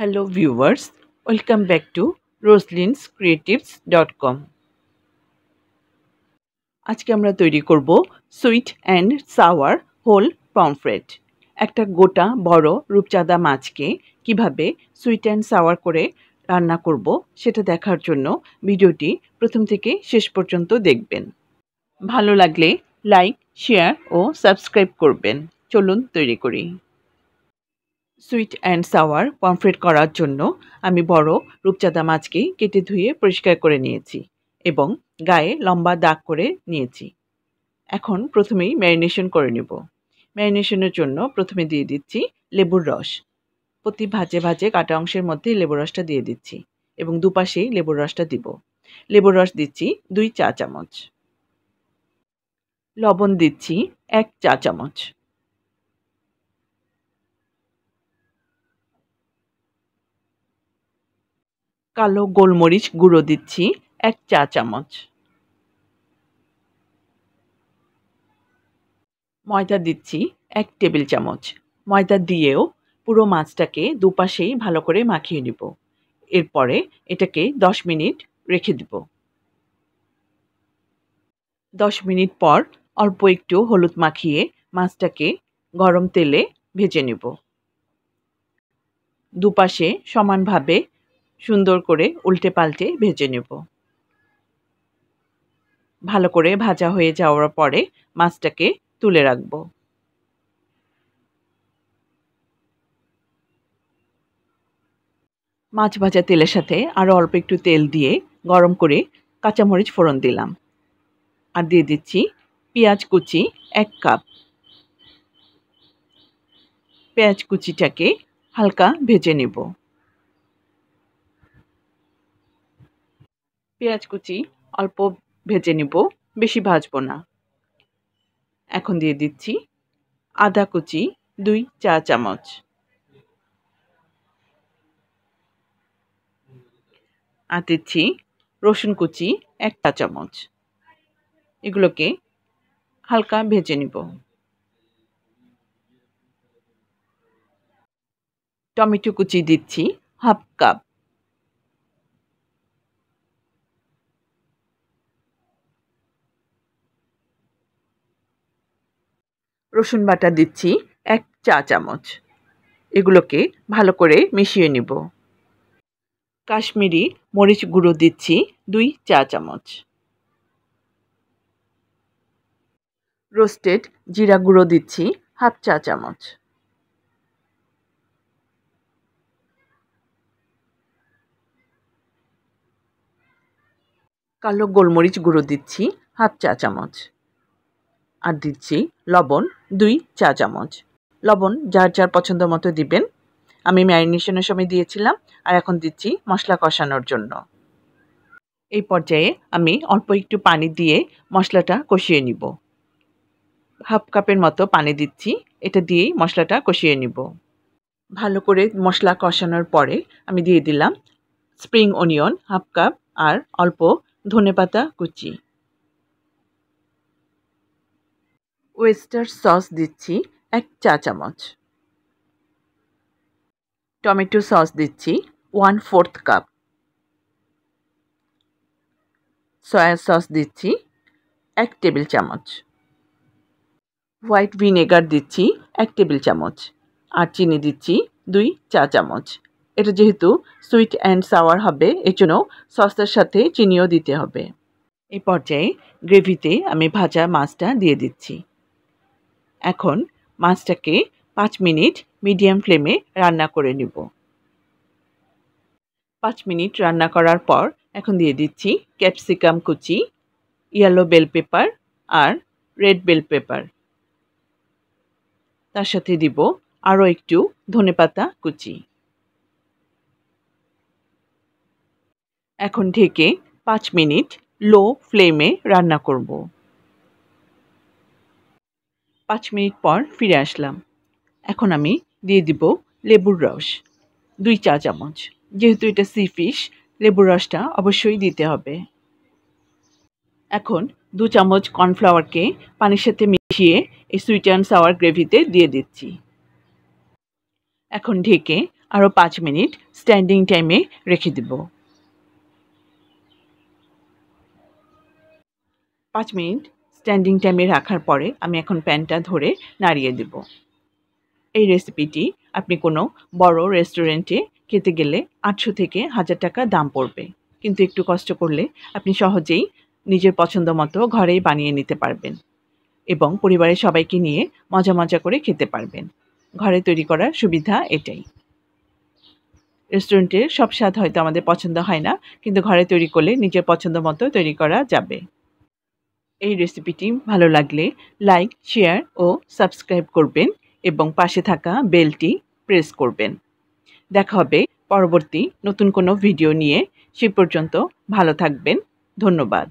hello viewers welcome back to Roslin's creatives dot com আজকে আমরা তৈরি করব sweet and sour whole pomfret একটা গোটা বড় রূপচাঁদা মাছকে কিভাবে সুইট অ্যান্ড সাওয়ার করে রান্না করব সেটা দেখার জন্য ভিডিওটি প্রথম থেকে শেষ পর্যন্ত দেখবেন ভালো লাগলে লাইক শেয়ার ও সাবস্ক্রাইব করবেন চলুন তৈরি করি সুইট অ্যান্ড সাওয়ার পমফ্রেট করার জন্য আমি বড় রূপচাঁদা মাছকে কেটে ধুয়ে পরিষ্কার করে নিয়েছি এবং গায়ে লম্বা দাগ করে নিয়েছি এখন প্রথমেই ম্যারিনেশন করে নেব ম্যারিনেশনের জন্য প্রথমে দিয়ে দিচ্ছি লেবুর রস প্রতি ভাজে ভাজে কাটা অংশের মধ্যে লেবুর রসটা দিয়ে দিচ্ছি এবং দুপাশেই লেবুর রসটা দিব লেবুর রস দিচ্ছি দুই চা চামচ লবণ দিচ্ছি এক চা চামচ কালো গোলমরিচ গুঁড়ো দিচ্ছি এক চা চামচ ময়দা দিচ্ছি এক টেবিল চামচ ময়দা দিয়েও পুরো মাছটাকে দুপাশেই ভালো করে মাখিয়ে নিব এরপরে এটাকে 10 মিনিট রেখে দিব 10 মিনিট পর অল্প একটু হলুদ মাখিয়ে মাছটাকে গরম তেলে ভেজে নেব দুপাশে সমানভাবে সুন্দর করে উল্টে পাল্টে ভেজে নেব ভালো করে ভাজা হয়ে যাওয়ার পরে মাছটাকে তুলে রাখব মাছ ভাজা তেলের সাথে আরও অল্প একটু তেল দিয়ে গরম করে কাঁচামরিচ ফোড়ন দিলাম আর দিয়ে দিচ্ছি পেঁয়াজ কুচি এক কাপ পেঁয়াজ কুচিটাকে হালকা ভেজে নেব পেঁয়াজ কুচি অল্প ভেজে নেব বেশি ভাজবো না এখন দিয়ে দিচ্ছি আদা কুচি দুই চা চামচ আর দিচ্ছি রসুন কুচি এক চা চামচ এগুলোকে হালকা ভেজে নিব টমেটো কুচি দিচ্ছি হাফ কাপ রসুন বাটা দিচ্ছি এক চা চামচ এগুলোকে ভালো করে মিশিয়ে নিব কাশ্মীরি মরিচ গুঁড়ো দিচ্ছি দুই চা চামচ রোস্টেড জিরা গুঁড়ো দিচ্ছি হাফ চা চামচ কালো গোলমরিচ গুঁড়ো দিচ্ছি হাফ চা চামচ আর দিচ্ছি লবণ দুই চা চামচ লবণ যার যার পছন্দ মতো দিবেন আমি ম্যারিনেশনের সময় দিয়েছিলাম আর এখন দিচ্ছি মশলা কষানোর জন্য এই পর্যায়ে আমি অল্প একটু পানি দিয়ে মশলাটা কষিয়ে নিব হাফ কাপের মতো পানি দিচ্ছি এটা দিয়েই মশলাটা কষিয়ে নিব ভালো করে মশলা কষানোর পরে আমি দিয়ে দিলাম স্প্রিং অনিয়ন হাফ কাপ আর অল্প ধনে পাতা কুচি ওয়েস্টার সস দিচ্ছি এক চা চামচ টমেটো সস দিচ্ছি one fourth cup soya sauce দিচ্ছি এক টেবিল চামচ হোয়াইট ভিনেগার দিচ্ছি এক টেবিল চামচ আর চিনি দিচ্ছি দুই চা চামচ এটা যেহেতু সুইট অ্যান্ড সাওয়ার হবে এজন্য সসের সাথে চিনিও দিতে হবে এই পর্যায়ে গ্রেভিতে আমি ভাজা মাছটা দিয়ে দিচ্ছি এখন মাছটাকে পাঁচ মিনিট মিডিয়াম ফ্লেমে রান্না করে নিব পাঁচ মিনিট রান্না করার পর এখন দিয়ে দিচ্ছি ক্যাপসিকাম কুচি ইয়েলো বেল পেপার আর রেড বেল পেপার তার সাথে দিব আরও একটু ধনেপাতা কুচি এখন থেকে পাঁচ মিনিট লো ফ্লেমে রান্না করব পাঁচ মিনিট পর ফিরে আসলাম এখন আমি দিয়ে দিব লেবুর রস দুই চা চামচ যেহেতু এটা সি ফিশ লেবুর রসটা অবশ্যই দিতে হবে এখন দু চামচ কর্নফ্লাওয়ারকে পানির সাথে মিশিয়ে এই সুইট অ্যান্ড সাওয়ার গ্রেভিতে দিয়ে দিচ্ছি এখন ঢেকে আরও পাঁচ মিনিট স্ট্যান্ডিং টাইমে রেখে দেব পাঁচ মিনিট স্ট্যান্ডিং টাইমে রাখার পরে আমি এখন প্যানটা ধরে নাড়িয়ে দেব এই রেসিপিটি আপনি কোনো বড় রেস্টুরেন্টে খেতে গেলে আটশো থেকে হাজার টাকা দাম পড়বে কিন্তু একটু কষ্ট করলে আপনি সহজেই নিজের পছন্দ মতো ঘরেই বানিয়ে নিতে পারবেন এবং পরিবারের সবাইকে নিয়ে মজা মজা করে খেতে পারবেন ঘরে তৈরি করার সুবিধা এটাই রেস্টুরেন্টের সব স্বাদ হয়তো আমাদের পছন্দ হয় না কিন্তু ঘরে তৈরি করলে নিজের পছন্দ মতো তৈরি করা যাবে এই রেসিপিটি ভালো লাগলে লাইক শেয়ার ও সাবস্ক্রাইব করবেন এবং পাশে থাকা বেলটি প্রেস করবেন দেখা হবে পরবর্তী নতুন কোনো ভিডিও নিয়ে সে পর্যন্ত ভালো থাকবেন ধন্যবাদ